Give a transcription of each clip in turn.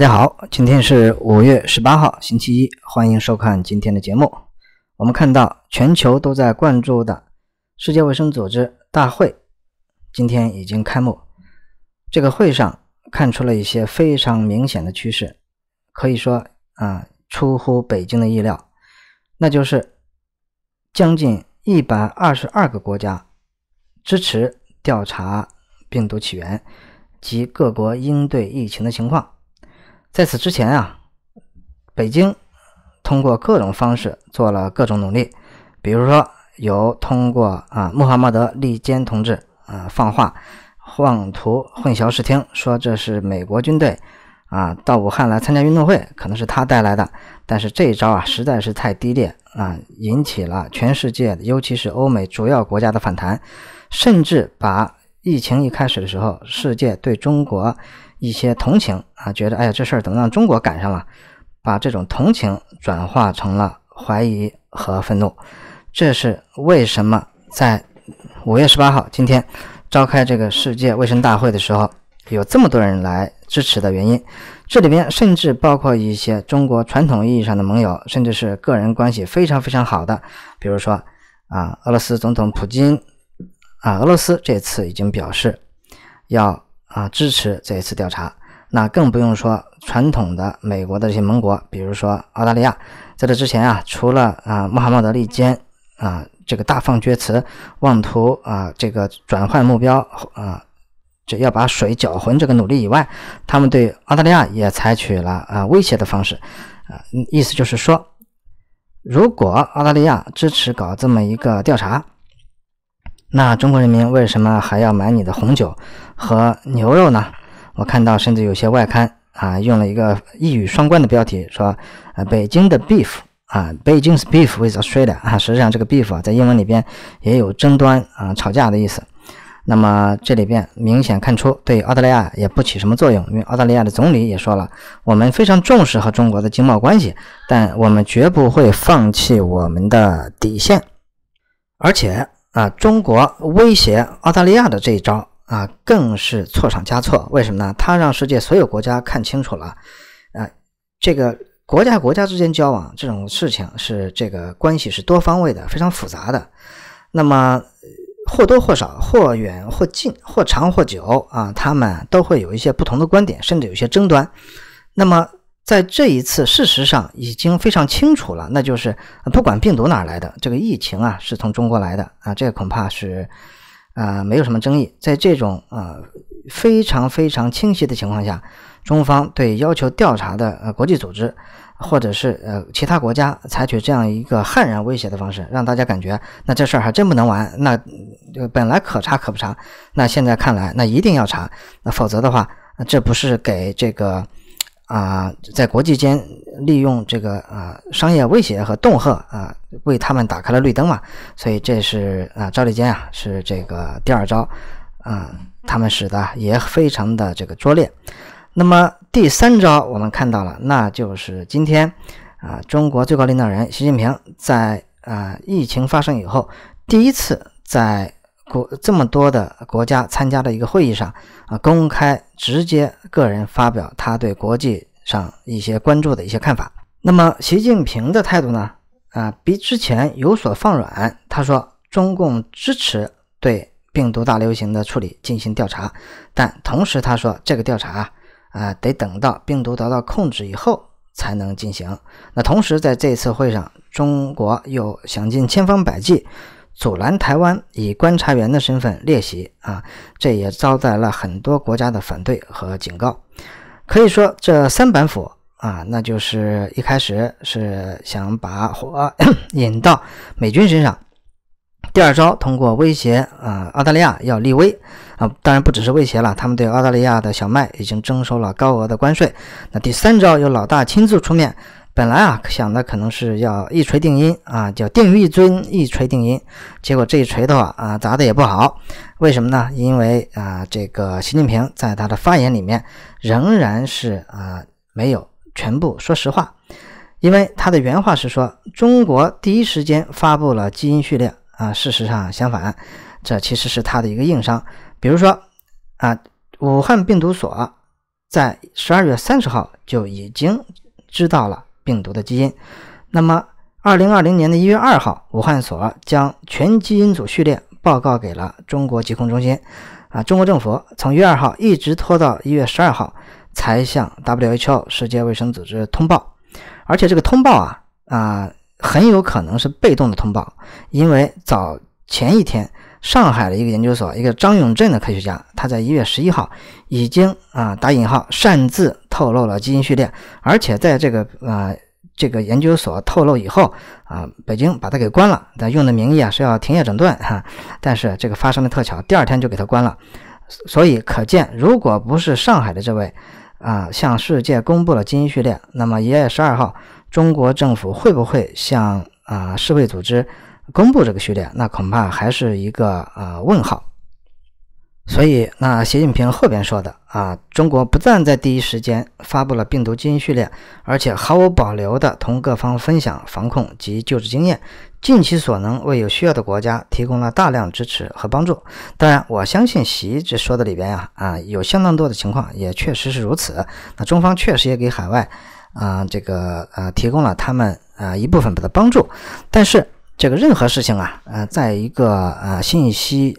大家好，今天是五月十八号，星期一，欢迎收看今天的节目。我们看到全球都在关注的世界卫生组织大会今天已经开幕。这个会上看出了一些非常明显的趋势，可以说啊出乎北京的意料，那就是将近一百二十二个国家支持调查病毒起源及各国应对疫情的情况。在此之前啊，北京通过各种方式做了各种努力，比如说有通过啊穆罕默德·利坚同志啊放话，妄图混淆视听，说这是美国军队啊到武汉来参加运动会，可能是他带来的。但是这一招啊实在是太低劣啊，引起了全世界，尤其是欧美主要国家的反弹，甚至把疫情一开始的时候，世界对中国。一些同情啊，觉得哎呀，这事儿怎么让中国赶上了？把这种同情转化成了怀疑和愤怒，这是为什么在五月十八号今天召开这个世界卫生大会的时候，有这么多人来支持的原因。这里面甚至包括一些中国传统意义上的盟友，甚至是个人关系非常非常好的，比如说啊，俄罗斯总统普京啊，俄罗斯这次已经表示要。啊，支持这一次调查，那更不用说传统的美国的这些盟国，比如说澳大利亚，在这之前啊，除了啊，穆罕默德·利坚啊，这个大放厥词，妄图啊，这个转换目标啊，这要把水搅浑这个努力以外，他们对澳大利亚也采取了啊威胁的方式啊，意思就是说，如果澳大利亚支持搞这么一个调查。那中国人民为什么还要买你的红酒和牛肉呢？我看到甚至有些外刊啊，用了一个一语双关的标题，说呃，北京的 beef 啊，Beijing's beef with Australia 啊。实际上，这个 beef 啊，在英文里边也有争端啊、吵架的意思。那么这里边明显看出，对澳大利亚也不起什么作用，因为澳大利亚的总理也说了，我们非常重视和中国的经贸关系，但我们绝不会放弃我们的底线，而且。啊，中国威胁澳大利亚的这一招啊，更是错上加错。为什么呢？它让世界所有国家看清楚了，啊，这个国家国家之间交往这种事情是这个关系是多方位的，非常复杂的。那么，或多或少、或远或近、或长或久啊，他们都会有一些不同的观点，甚至有一些争端。那么，在这一次，事实上已经非常清楚了，那就是不管病毒哪来的，这个疫情啊是从中国来的啊，这个恐怕是啊没有什么争议。在这种呃非常非常清晰的情况下，中方对要求调查的呃国际组织或者是呃其他国家，采取这样一个悍然威胁的方式，让大家感觉那这事儿还真不能完。那本来可查可不查，那现在看来那一定要查，那否则的话，这不是给这个。啊，在国际间利用这个啊商业威胁和恫吓啊，为他们打开了绿灯嘛。所以这是啊赵立坚啊是这个第二招，啊，他们使得也非常的这个拙劣。那么第三招我们看到了，那就是今天啊，中国最高领导人习近平在啊疫情发生以后第一次在。国这么多的国家参加的一个会议上，啊，公开直接个人发表他对国际上一些关注的一些看法。那么习近平的态度呢？啊，比之前有所放软。他说，中共支持对病毒大流行的处理进行调查，但同时他说，这个调查啊，啊，得等到病毒得到控制以后才能进行。那同时在这次会上，中国又想尽千方百计。阻拦台湾以观察员的身份列席啊，这也招来了很多国家的反对和警告。可以说，这三板斧啊，那就是一开始是想把火 引到美军身上；第二招，通过威胁啊澳大利亚要立威啊，当然不只是威胁了，他们对澳大利亚的小麦已经征收了高额的关税；那第三招，由老大亲自出面。本来啊想的可能是要一锤定音啊，叫定于一尊，一锤定音。结果这一锤头啊啊砸的也不好，为什么呢？因为啊，这个习近平在他的发言里面仍然是啊没有全部说实话。因为他的原话是说中国第一时间发布了基因序列啊。事实上相反，这其实是他的一个硬伤。比如说啊，武汉病毒所在十二月三十号就已经知道了。病毒的基因，那么二零二零年的一月二号，武汉所将全基因组序列报告给了中国疾控中心，啊，中国政府从一月二号一直拖到一月十二号才向 WHO 世界卫生组织通报，而且这个通报啊啊很有可能是被动的通报，因为早前一天，上海的一个研究所，一个张永振的科学家，他在一月十一号已经啊打引号擅自。透露了基因序列，而且在这个呃这个研究所透露以后啊，北京把它给关了。但用的名义啊是要停业整顿哈，但是这个发生的特巧，第二天就给它关了。所以可见，如果不是上海的这位啊向世界公布了基因序列，那么一月十二号中国政府会不会向啊世卫组织公布这个序列，那恐怕还是一个啊问号。所以，那习近平后边说的啊，中国不但在第一时间发布了病毒基因序列，而且毫无保留地同各方分享防控及救治经验，尽其所能为有需要的国家提供了大量支持和帮助。当然，我相信习这说的里边呀，啊，有相当多的情况也确实是如此。那中方确实也给海外啊，这个呃，提供了他们啊一部分的帮助。但是，这个任何事情啊，呃，在一个呃信息。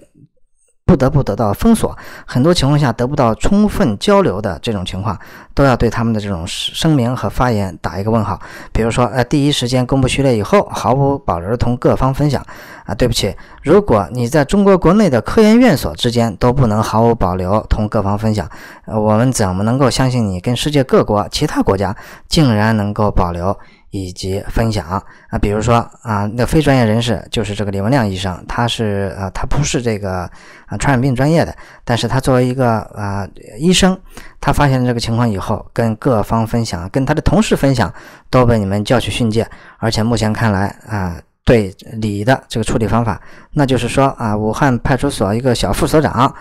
不得不得到封锁，很多情况下得不到充分交流的这种情况，都要对他们的这种声明和发言打一个问号。比如说，呃，第一时间公布序列以后，毫无保留同各方分享啊，对不起，如果你在中国国内的科研院所之间都不能毫无保留同各方分享，我们怎么能够相信你跟世界各国、其他国家竟然能够保留？以及分享啊，比如说啊，那非专业人士就是这个李文亮医生，他是呃，他不是这个啊传染病专业的，但是他作为一个啊医生，他发现这个情况以后，跟各方分享，跟他的同事分享，都被你们叫去训诫。而且目前看来啊，对李的这个处理方法，那就是说啊，武汉派出所一个小副所长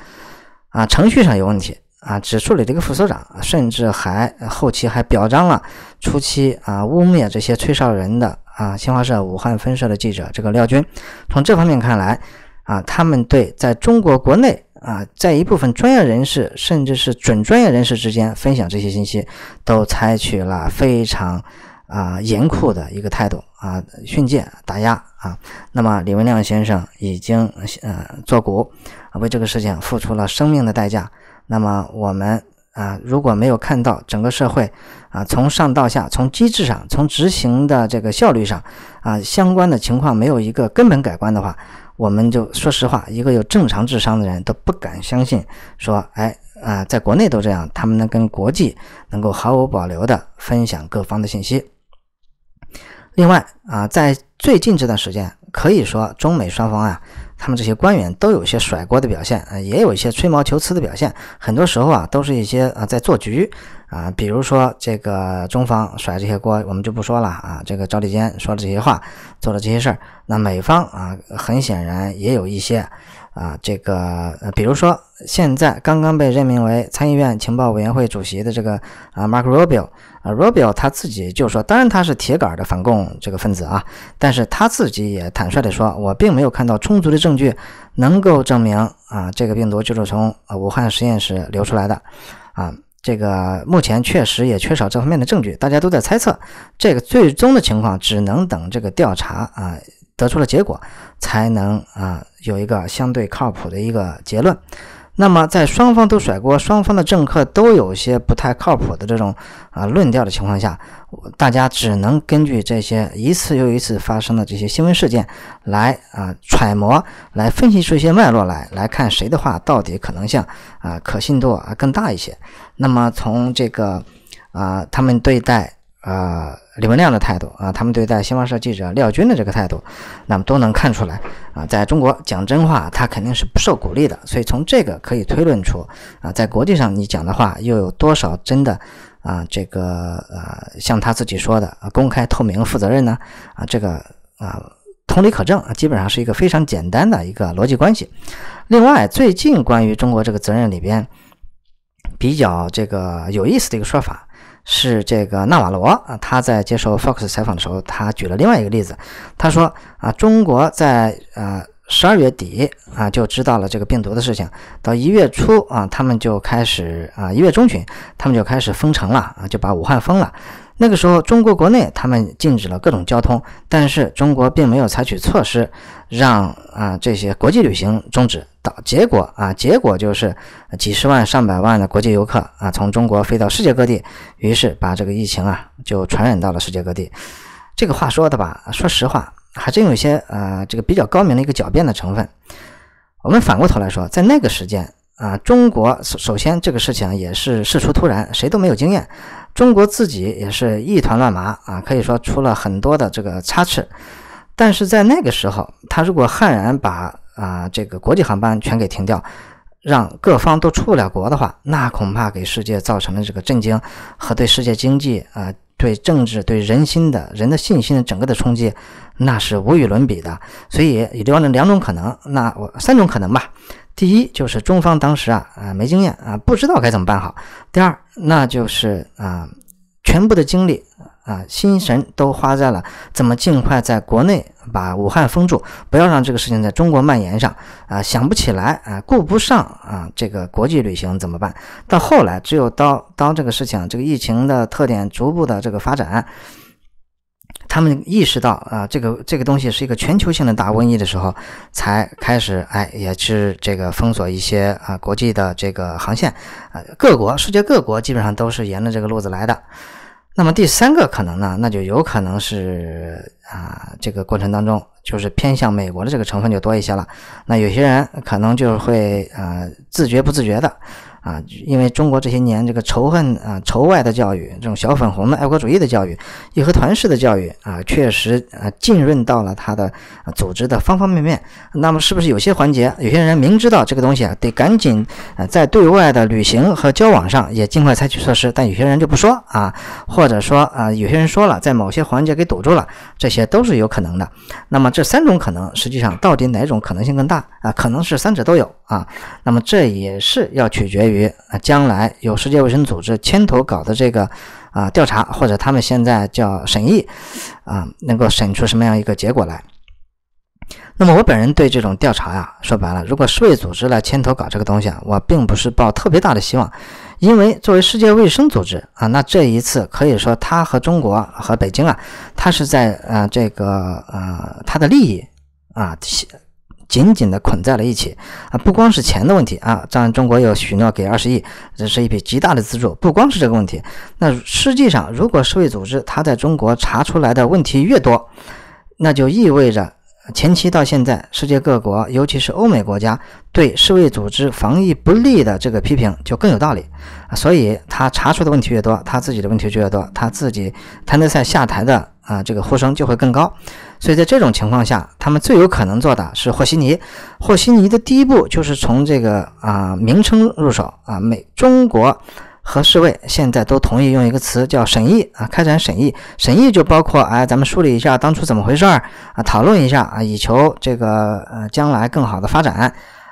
啊，程序上有问题。啊，只处理这个副所长，甚至还后期还表彰了初期啊污蔑这些吹哨人的啊新华社武汉分社的记者这个廖军。从这方面看来啊，他们对在中国国内啊，在一部分专业人士甚至是准专业人士之间分享这些信息，都采取了非常啊严酷的一个态度啊训诫打压啊。那么李文亮先生已经呃作古、啊为这个事情付出了生命的代价。那么我们啊，如果没有看到整个社会啊，从上到下，从机制上，从执行的这个效率上啊，相关的情况没有一个根本改观的话，我们就说实话，一个有正常智商的人都不敢相信，说，哎啊，在国内都这样，他们能跟国际能够毫无保留的分享各方的信息。另外啊，在最近这段时间，可以说中美双方啊。他们这些官员都有一些甩锅的表现，呃，也有一些吹毛求疵的表现，很多时候啊，都是一些啊在做局啊，比如说这个中方甩这些锅，我们就不说了啊，这个赵立坚说的这些话，做的这些事儿，那美方啊，很显然也有一些。啊，这个，呃，比如说，现在刚刚被任命为参议院情报委员会主席的这个啊，Mark Rubio，啊，Rubio 他自己就说，当然他是铁杆的反共这个分子啊，但是他自己也坦率的说，我并没有看到充足的证据能够证明啊，这个病毒就是从武汉实验室流出来的，啊，这个目前确实也缺少这方面的证据，大家都在猜测，这个最终的情况只能等这个调查啊得出了结果才能啊。有一个相对靠谱的一个结论，那么在双方都甩锅、双方的政客都有些不太靠谱的这种啊论调的情况下，大家只能根据这些一次又一次发生的这些新闻事件来啊揣摩、来分析出一些脉络来，来看谁的话到底可能性啊可信度啊更大一些。那么从这个啊他们对待。呃，李文亮的态度啊，他们对待新华社记者廖军的这个态度，那么都能看出来啊。在中国讲真话，他肯定是不受鼓励的，所以从这个可以推论出啊，在国际上你讲的话，又有多少真的啊？这个呃，像他自己说的啊，公开透明、负责任呢？啊，这个啊，同理可证，基本上是一个非常简单的一个逻辑关系。另外，最近关于中国这个责任里边，比较这个有意思的一个说法。是这个纳瓦罗啊，他在接受 FOX 采访的时候，他举了另外一个例子，他说啊，中国在呃十二月底啊就知道了这个病毒的事情，到一月初啊，他们就开始啊一月中旬，他们就开始封城了啊，就把武汉封了。那个时候，中国国内他们禁止了各种交通，但是中国并没有采取措施让啊这些国际旅行终止。到结果啊，结果就是几十万、上百万的国际游客啊，从中国飞到世界各地，于是把这个疫情啊就传染到了世界各地。这个话说的吧，说实话，还真有些呃这个比较高明的一个狡辩的成分。我们反过头来说，在那个时间。啊，中国首先这个事情也是事出突然，谁都没有经验，中国自己也是一团乱麻啊，可以说出了很多的这个差池。但是在那个时候，他如果悍然把啊这个国际航班全给停掉，让各方都出不了国的话，那恐怕给世界造成了这个震惊和对世界经济、啊对政治、对人心的人的信心的整个的冲击，那是无与伦比的。所以，也就两种可能，那我三种可能吧。第一就是中方当时啊啊没经验啊，不知道该怎么办好。第二那就是啊，全部的精力啊心神都花在了怎么尽快在国内把武汉封住，不要让这个事情在中国蔓延上啊，想不起来啊，顾不上啊，这个国际旅行怎么办？到后来只有到当这个事情这个疫情的特点逐步的这个发展。他们意识到啊，这个这个东西是一个全球性的大瘟疫的时候，才开始哎，也是这个封锁一些啊国际的这个航线，啊各国世界各国基本上都是沿着这个路子来的。那么第三个可能呢，那就有可能是啊这个过程当中就是偏向美国的这个成分就多一些了。那有些人可能就会呃自觉不自觉的。啊，因为中国这些年这个仇恨啊、仇外的教育，这种小粉红的爱国主义的教育、义和团式的教育啊，确实啊浸润到了他的组织的方方面面。那么，是不是有些环节，有些人明知道这个东西啊，得赶紧呃在对外的旅行和交往上也尽快采取措施，但有些人就不说啊，或者说啊，有些人说了，在某些环节给堵住了，这些都是有可能的。那么这三种可能，实际上到底哪种可能性更大啊？可能是三者都有啊。那么这也是要取决。于。于啊，将来有世界卫生组织牵头搞的这个啊调查，或者他们现在叫审议啊，能够审出什么样一个结果来？那么我本人对这种调查呀，说白了，如果世卫组织来牵头搞这个东西啊，我并不是抱特别大的希望，因为作为世界卫生组织啊，那这一次可以说他和中国和北京啊，他是在啊这个呃他的利益啊。紧紧的捆在了一起，啊，不光是钱的问题啊，然中国又许诺给二十亿，这是一笔极大的资助，不光是这个问题，那实际上如果世卫组织它在中国查出来的问题越多，那就意味着。前期到现在，世界各国，尤其是欧美国家，对世卫组织防疫不力的这个批评就更有道理。所以他查出的问题越多，他自己的问题就越多，他自己谭德赛下台的啊这个呼声就会更高。所以在这种情况下，他们最有可能做的是和稀泥。和稀泥的第一步就是从这个啊名称入手啊，美中国。和侍卫现在都同意用一个词叫审议啊，开展审议，审议就包括哎，咱们梳理一下当初怎么回事儿啊，讨论一下啊，以求这个呃将来更好的发展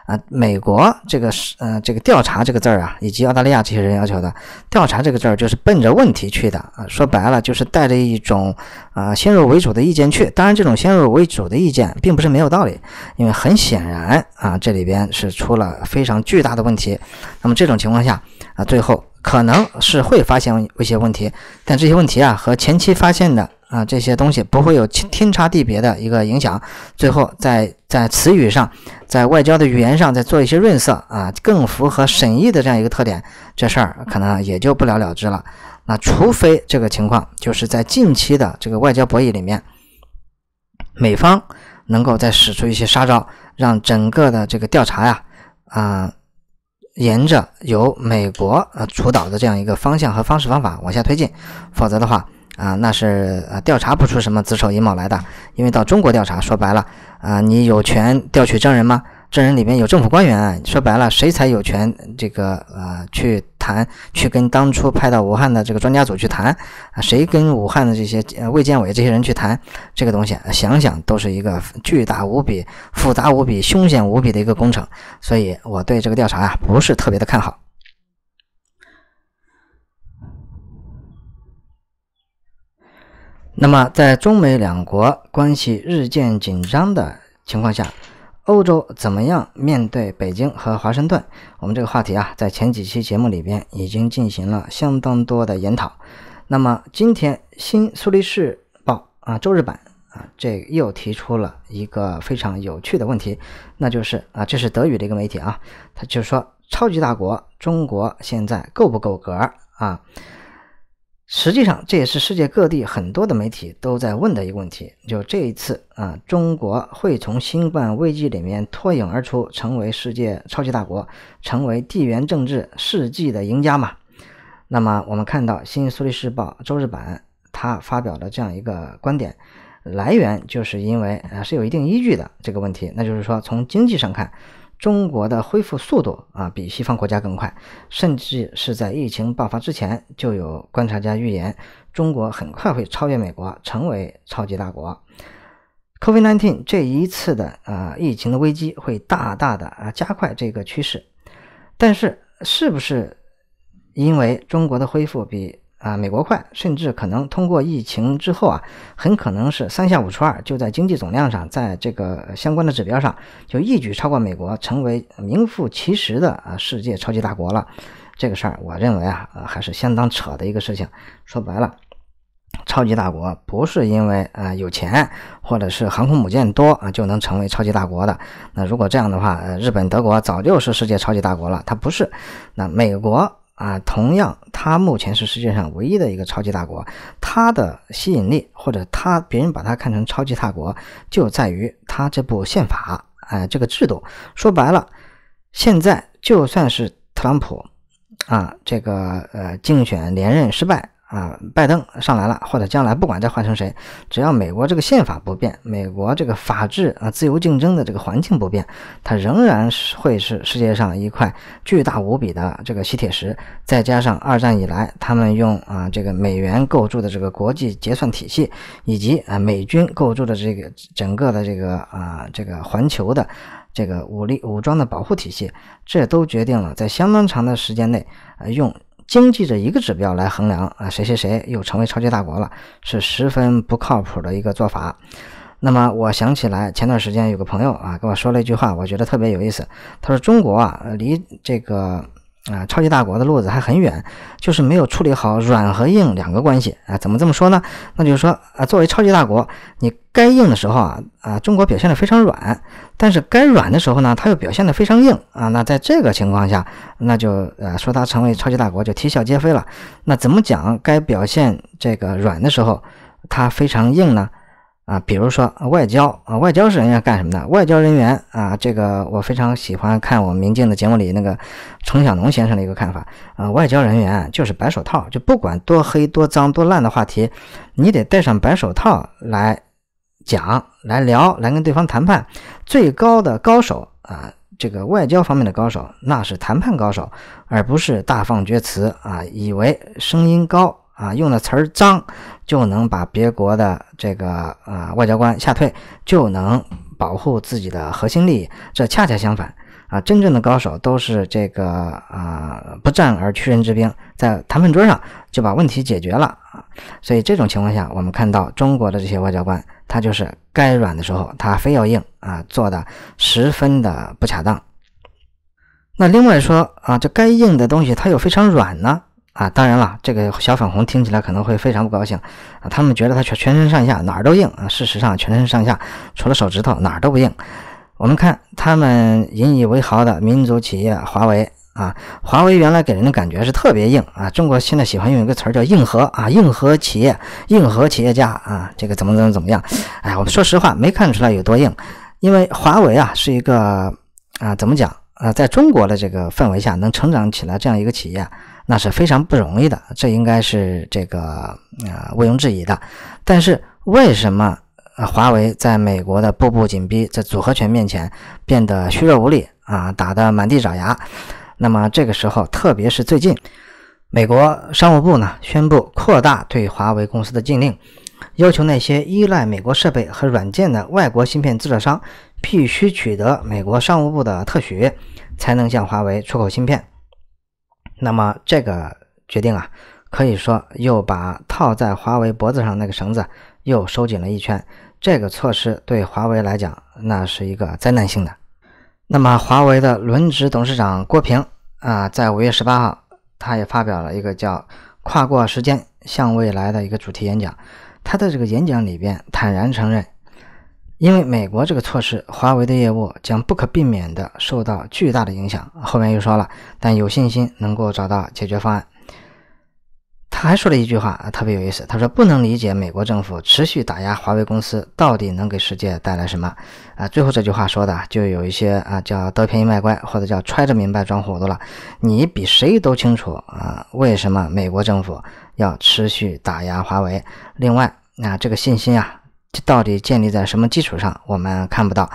啊。美国这个是呃这个调查这个字儿啊，以及澳大利亚这些人要求的调查这个字儿，就是奔着问题去的啊。说白了就是带着一种啊先入为主的意见去。当然，这种先入为主的意见并不是没有道理，因为很显然啊这里边是出了非常巨大的问题。那么这种情况下啊，最后。可能是会发现一些问题，但这些问题啊和前期发现的啊这些东西不会有天差地别的一个影响。最后在在词语上，在外交的语言上再做一些润色啊，更符合审议的这样一个特点，这事儿可能也就不了了之了。那除非这个情况就是在近期的这个外交博弈里面，美方能够再使出一些杀招，让整个的这个调查呀啊。沿着由美国呃主导的这样一个方向和方式方法往下推进，否则的话啊，那是呃调查不出什么子丑寅卯来的，因为到中国调查，说白了啊，你有权调取证人吗？证人里面有政府官员，说白了，谁才有权这个呃去谈，去跟当初派到武汉的这个专家组去谈啊？谁跟武汉的这些卫健委这些人去谈这个东西？想想都是一个巨大无比、复杂无比、凶险无比的一个工程，所以我对这个调查啊不是特别的看好。那么，在中美两国关系日渐紧张的情况下。欧洲怎么样面对北京和华盛顿？我们这个话题啊，在前几期节目里边已经进行了相当多的研讨。那么今天《新苏黎世报》啊，周日版啊，这又提出了一个非常有趣的问题，那就是啊，这是德语的一个媒体啊，他就说超级大国中国现在够不够格啊？实际上，这也是世界各地很多的媒体都在问的一个问题。就这一次啊，中国会从新冠危机里面脱颖而出，成为世界超级大国，成为地缘政治世纪的赢家嘛？那么，我们看到《新苏黎世报》周日版他发表了这样一个观点，来源就是因为啊是有一定依据的这个问题。那就是说，从经济上看。中国的恢复速度啊，比西方国家更快，甚至是在疫情爆发之前，就有观察家预言，中国很快会超越美国，成为超级大国。COVID-19 这一次的呃疫情的危机会大大的啊加快这个趋势，但是是不是因为中国的恢复比？啊，美国快，甚至可能通过疫情之后啊，很可能是三下五除二就在经济总量上，在这个相关的指标上就一举超过美国，成为名副其实的啊世界超级大国了。这个事儿，我认为啊，呃，还是相当扯的一个事情。说白了，超级大国不是因为呃有钱或者是航空母舰多啊就能成为超级大国的。那如果这样的话，呃，日本、德国早就是世界超级大国了，它不是。那美国。啊，同样，它目前是世界上唯一的一个超级大国，它的吸引力或者它别人把它看成超级大国，就在于它这部宪法，哎，这个制度，说白了，现在就算是特朗普，啊，这个呃竞选连任失败。啊，拜登上来了，或者将来不管再换成谁，只要美国这个宪法不变，美国这个法治啊、自由竞争的这个环境不变，它仍然是会是世界上一块巨大无比的这个吸铁石。再加上二战以来他们用啊这个美元构筑的这个国际结算体系，以及啊美军构筑的这个整个的这个啊这个环球的这个武力武装的保护体系，这都决定了在相当长的时间内，呃用。经济这一个指标来衡量啊，谁谁谁又成为超级大国了，是十分不靠谱的一个做法。那么我想起来，前段时间有个朋友啊跟我说了一句话，我觉得特别有意思。他说：“中国啊，离这个……”啊，超级大国的路子还很远，就是没有处理好软和硬两个关系啊！怎么这么说呢？那就是说，啊，作为超级大国，你该硬的时候啊，啊，中国表现的非常软；但是该软的时候呢，它又表现的非常硬啊！那在这个情况下，那就呃说它成为超级大国就啼笑皆非了。那怎么讲该表现这个软的时候，它非常硬呢？啊，比如说外交啊，外交是人员干什么的？外交人员啊，这个我非常喜欢看我们明镜的节目里那个程晓农先生的一个看法。啊，外交人员就是白手套，就不管多黑、多脏、多烂的话题，你得戴上白手套来讲、来聊、来跟对方谈判。最高的高手啊，这个外交方面的高手，那是谈判高手，而不是大放厥词啊，以为声音高。啊，用的词儿脏，就能把别国的这个啊外交官吓退，就能保护自己的核心利益。这恰恰相反啊，真正的高手都是这个啊，不战而屈人之兵，在谈判桌上就把问题解决了啊。所以这种情况下，我们看到中国的这些外交官，他就是该软的时候他非要硬啊，做的十分的不恰当。那另外说啊，这该硬的东西它又非常软呢。啊，当然了，这个小粉红听起来可能会非常不高兴啊。他们觉得他全全身上下哪儿都硬啊。事实上，全身上下除了手指头哪儿都不硬。我们看他们引以为豪的民族企业华为啊，华为原来给人的感觉是特别硬啊。中国现在喜欢用一个词儿叫硬核啊，硬核企业、硬核企业家啊，这个怎么怎么怎么样？哎，我们说实话没看出来有多硬，因为华为啊是一个啊怎么讲啊，在中国的这个氛围下能成长起来这样一个企业。那是非常不容易的，这应该是这个啊毋庸置疑的。但是为什么华为在美国的步步紧逼，在组合拳面前变得虚弱无力啊，打得满地找牙？那么这个时候，特别是最近，美国商务部呢宣布扩大对华为公司的禁令，要求那些依赖美国设备和软件的外国芯片制造商必须取得美国商务部的特许，才能向华为出口芯片。那么这个决定啊，可以说又把套在华为脖子上那个绳子又收紧了一圈。这个措施对华为来讲，那是一个灾难性的。那么华为的轮值董事长郭平啊，在五月十八号，他也发表了一个叫“跨过时间向未来”的一个主题演讲。他的这个演讲里边坦然承认。因为美国这个措施，华为的业务将不可避免地受到巨大的影响。后面又说了，但有信心能够找到解决方案。他还说了一句话，特别有意思，他说：“不能理解美国政府持续打压华为公司，到底能给世界带来什么？”啊，最后这句话说的就有一些啊，叫得便宜卖乖，或者叫揣着明白装糊涂了。你比谁都清楚啊，为什么美国政府要持续打压华为？另外啊，这个信心啊。到底建立在什么基础上？我们看不到，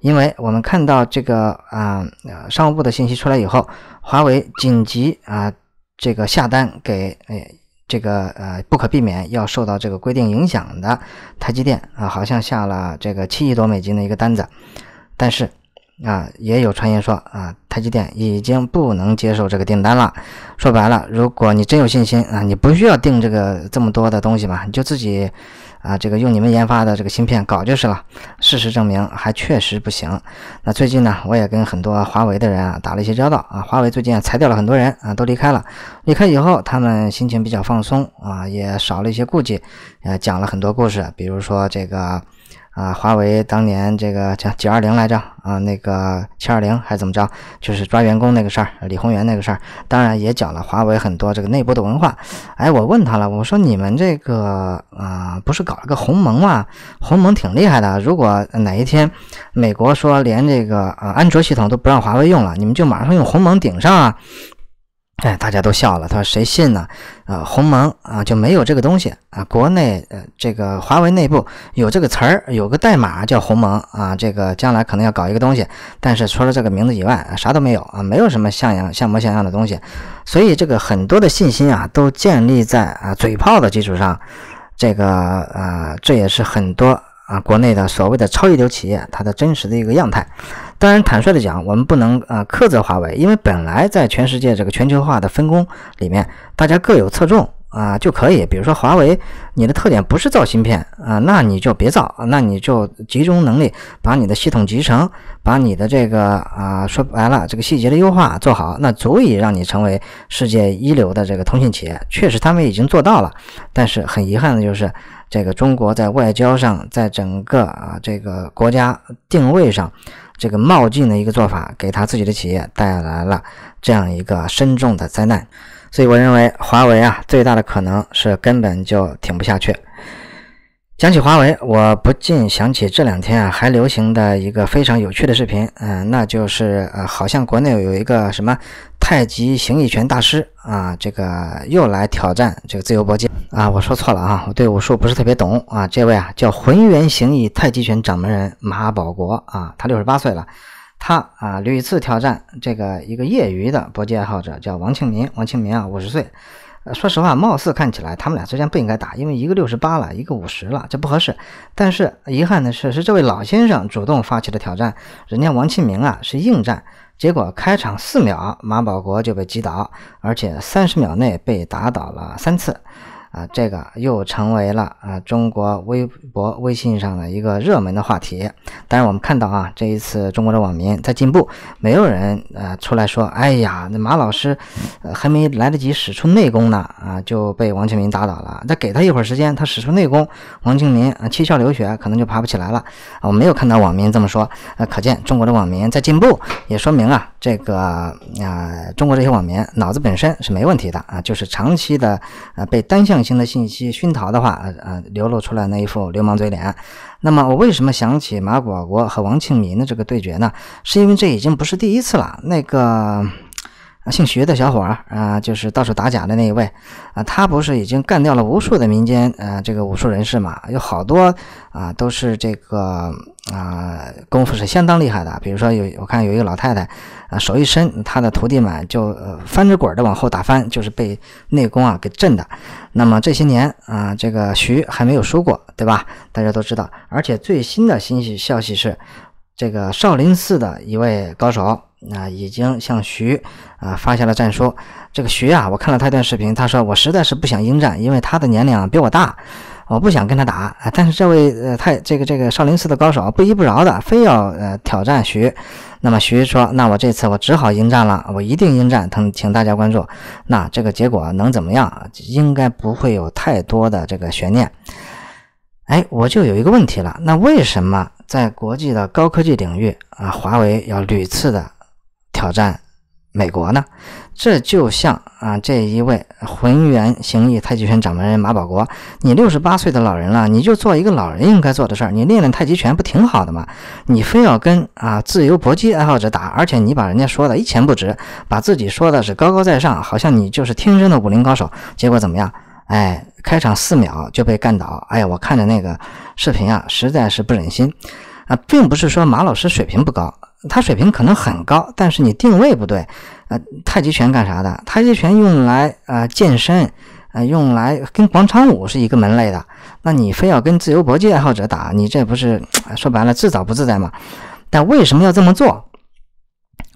因为我们看到这个啊，商务部的信息出来以后，华为紧急啊这个下单给哎这个呃不可避免要受到这个规定影响的台积电啊，好像下了这个七亿多美金的一个单子，但是啊也有传言说啊台积电已经不能接受这个订单了。说白了，如果你真有信心啊，你不需要订这个这么多的东西吧，你就自己。啊，这个用你们研发的这个芯片搞就是了。事实证明，还确实不行。那最近呢，我也跟很多华为的人啊打了一些交道啊。华为最近裁掉了很多人啊，都离开了。离开以后，他们心情比较放松啊，也少了一些顾忌。呃，讲了很多故事，比如说这个。啊，华为当年这个叫九二零来着啊，那个七二零还是怎么着，就是抓员工那个事儿，李宏源那个事儿，当然也讲了华为很多这个内部的文化。哎，我问他了，我说你们这个啊，不是搞了个鸿蒙吗？鸿蒙挺厉害的，如果哪一天美国说连这个呃安卓系统都不让华为用了，你们就马上用鸿蒙顶上啊。哎，大家都笑了。他说：“谁信呢？啊，鸿蒙啊，就没有这个东西啊。国内呃，这个华为内部有这个词儿，有个代码叫鸿蒙啊。这个将来可能要搞一个东西，但是除了这个名字以外，啥都没有啊，没有什么像样、像模像样的东西。所以这个很多的信心啊，都建立在啊嘴炮的基础上。这个呃，这也是很多。”啊，国内的所谓的超一流企业，它的真实的一个样态。当然，坦率的讲，我们不能呃苛责华为，因为本来在全世界这个全球化的分工里面，大家各有侧重啊，就可以。比如说华为，你的特点不是造芯片啊，那你就别造，那你就集中能力，把你的系统集成，把你的这个啊，说白了，这个细节的优化做好，那足以让你成为世界一流的这个通信企业。确实，他们已经做到了。但是很遗憾的就是。这个中国在外交上，在整个啊这个国家定位上，这个冒进的一个做法，给他自己的企业带来了这样一个深重的灾难。所以，我认为华为啊，最大的可能是根本就挺不下去。讲起华为，我不禁想起这两天啊还流行的一个非常有趣的视频，嗯，那就是呃好像国内有一个什么太极形意拳大师啊，这个又来挑战这个自由搏击啊。我说错了啊，我对武术不是特别懂啊。这位啊叫浑元形意太极拳掌门人马保国啊，他六十八岁了，他啊屡次挑战这个一个业余的搏击爱好者叫王庆民，王庆民啊五十岁。说实话，貌似看起来他们俩之间不应该打，因为一个六十八了，一个五十了，这不合适。但是遗憾的是，是这位老先生主动发起的挑战，人家王庆明啊是应战，结果开场四秒，马保国就被击倒，而且三十秒内被打倒了三次。啊，这个又成为了啊中国微博、微信上的一个热门的话题。但是我们看到啊，这一次中国的网民在进步，没有人呃出来说：“哎呀，那马老师还没来得及使出内功呢，啊就被王庆民打倒了。再给他一会儿时间，他使出内功，王庆民啊七窍流血，可能就爬不起来了。”我没有看到网民这么说，呃，可见中国的网民在进步，也说明啊这个啊中国这些网民脑子本身是没问题的啊，就是长期的呃被单向。新的信息熏陶的话，呃流露出来那一副流氓嘴脸。那么，我为什么想起马果果和王庆民的这个对决呢？是因为这已经不是第一次了。那个。姓徐的小伙儿啊，就是到处打假的那一位啊，他不是已经干掉了无数的民间呃这个武术人士嘛？有好多啊都是这个啊功夫是相当厉害的。比如说有我看有一个老太太啊手一伸，她的徒弟们就翻着滚的往后打翻，就是被内功啊给震的。那么这些年啊，这个徐还没有输过，对吧？大家都知道。而且最新的新息消息是，这个少林寺的一位高手。那已经向徐啊发下了战书。这个徐啊，我看了他一段视频，他说我实在是不想应战，因为他的年龄比我大，我不想跟他打。但是这位呃太这个这个少林寺的高手不依不饶的非要呃挑战徐。那么徐说，那我这次我只好应战了，我一定应战。他请大家关注，那这个结果能怎么样？应该不会有太多的这个悬念。哎，我就有一个问题了，那为什么在国际的高科技领域啊，华为要屡次的？挑战美国呢？这就像啊，这一位浑圆形意太极拳掌门人马保国，你六十八岁的老人了，你就做一个老人应该做的事儿，你练练太极拳不挺好的吗？你非要跟啊自由搏击爱好者打，而且你把人家说的一钱不值，把自己说的是高高在上，好像你就是天生的武林高手。结果怎么样？哎，开场四秒就被干倒。哎呀，我看着那个视频啊，实在是不忍心。啊，并不是说马老师水平不高。他水平可能很高，但是你定位不对，呃，太极拳干啥的？太极拳用来呃健身，呃，用来跟广场舞是一个门类的。那你非要跟自由搏击爱好者打，你这不是说白了自找不自在吗？但为什么要这么做？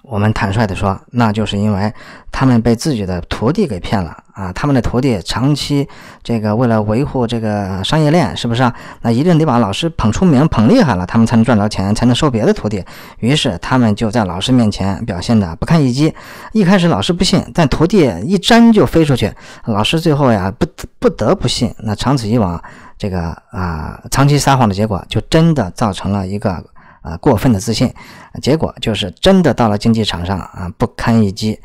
我们坦率的说，那就是因为他们被自己的徒弟给骗了。啊，他们的徒弟长期这个为了维护这个商业链，是不是啊？那一定得把老师捧出名、捧厉害了，他们才能赚着钱，才能收别的徒弟。于是他们就在老师面前表现的不堪一击。一开始老师不信，但徒弟一沾就飞出去，老师最后呀不不得不信。那长此以往，这个啊长期撒谎的结果，就真的造成了一个呃过分的自信，结果就是真的到了竞技场上啊不堪一击。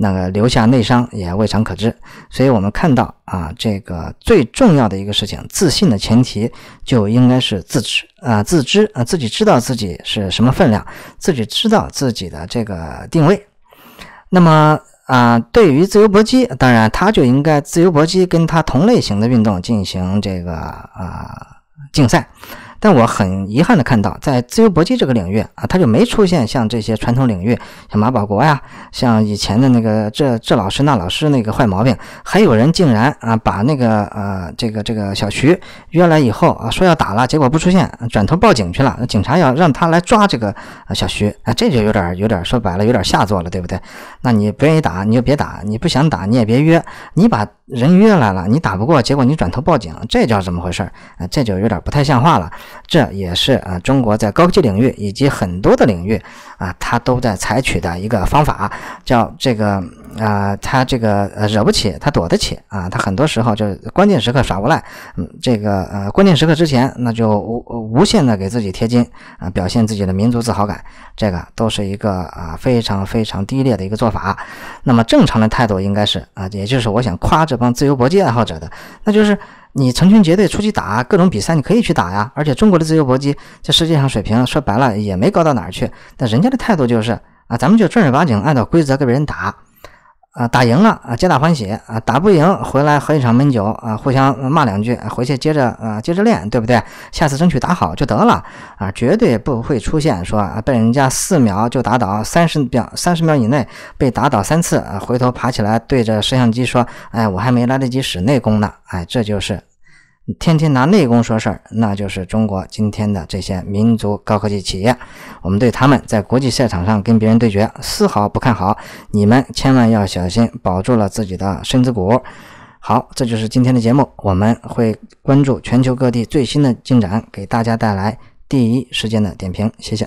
那个留下内伤也未尝可知，所以我们看到啊，这个最重要的一个事情，自信的前提就应该是自知啊，自知啊，自己知道自己是什么分量，自己知道自己的这个定位。那么啊，对于自由搏击，当然他就应该自由搏击跟他同类型的运动进行这个啊竞赛。但我很遗憾的看到，在自由搏击这个领域啊，他就没出现像这些传统领域，像马保国呀，像以前的那个这这老师那老师那个坏毛病，还有人竟然啊把那个呃这个这个小徐约来以后啊说要打了，结果不出现，转头报警去了，警察要让他来抓这个小徐啊，这就有点有点说白了有点下作了，对不对？那你不愿意打你就别打，你不想打你也别约，你把人约来了，你打不过，结果你转头报警，这叫怎么回事儿？这就有点不太像话了。这也是啊，中国在高科技领域以及很多的领域。啊，他都在采取的一个方法，叫这个啊，他这个惹不起，他躲得起啊，他很多时候就关键时刻耍无赖，嗯，这个呃关键时刻之前，那就无无限的给自己贴金啊，表现自己的民族自豪感，这个都是一个啊非常非常低劣的一个做法。那么正常的态度应该是啊，也就是我想夸这帮自由搏击爱好者的，那就是。你成群结队出去打各种比赛，你可以去打呀。而且中国的自由搏击在世界上水平说白了也没高到哪儿去，但人家的态度就是啊，咱们就正儿八经按照规则跟别人打。啊，打赢了啊，皆大欢喜啊！打不赢，回来喝一场闷酒啊，互相骂两句，回去接着啊，接着练，对不对？下次争取打好就得了啊，绝对不会出现说啊，被人家四秒就打倒，三十秒三十秒以内被打倒三次，回头爬起来对着摄像机说：“哎，我还没来得及使内功呢！”哎，这就是。天天拿内功说事儿，那就是中国今天的这些民族高科技企业。我们对他们在国际赛场上跟别人对决丝毫不看好，你们千万要小心，保住了自己的身子骨。好，这就是今天的节目，我们会关注全球各地最新的进展，给大家带来第一时间的点评。谢谢。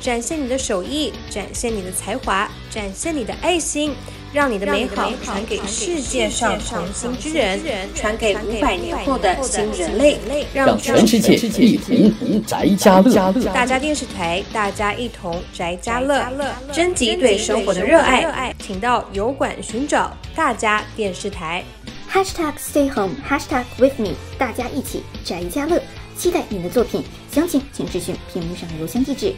展现你的手艺，展现你的才华，展现你的爱心，让你的美好传给世界上同心之人，传给五百年后的新人类，让全世界一同宅家乐。大家电视台，大家一同宅家乐，征集对生活的热爱，请到油管寻找大家电视台，#hashtag stay home #hashtag with me，大家一起宅家乐，期待你的作品，详情请咨询屏幕上的邮箱地址。